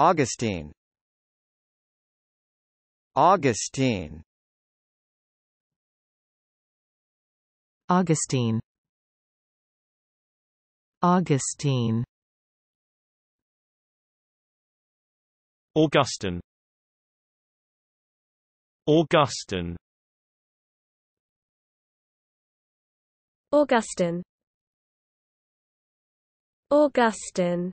Augustine Augustine Augustine Augustine Augustine Augustine Augustine Augustine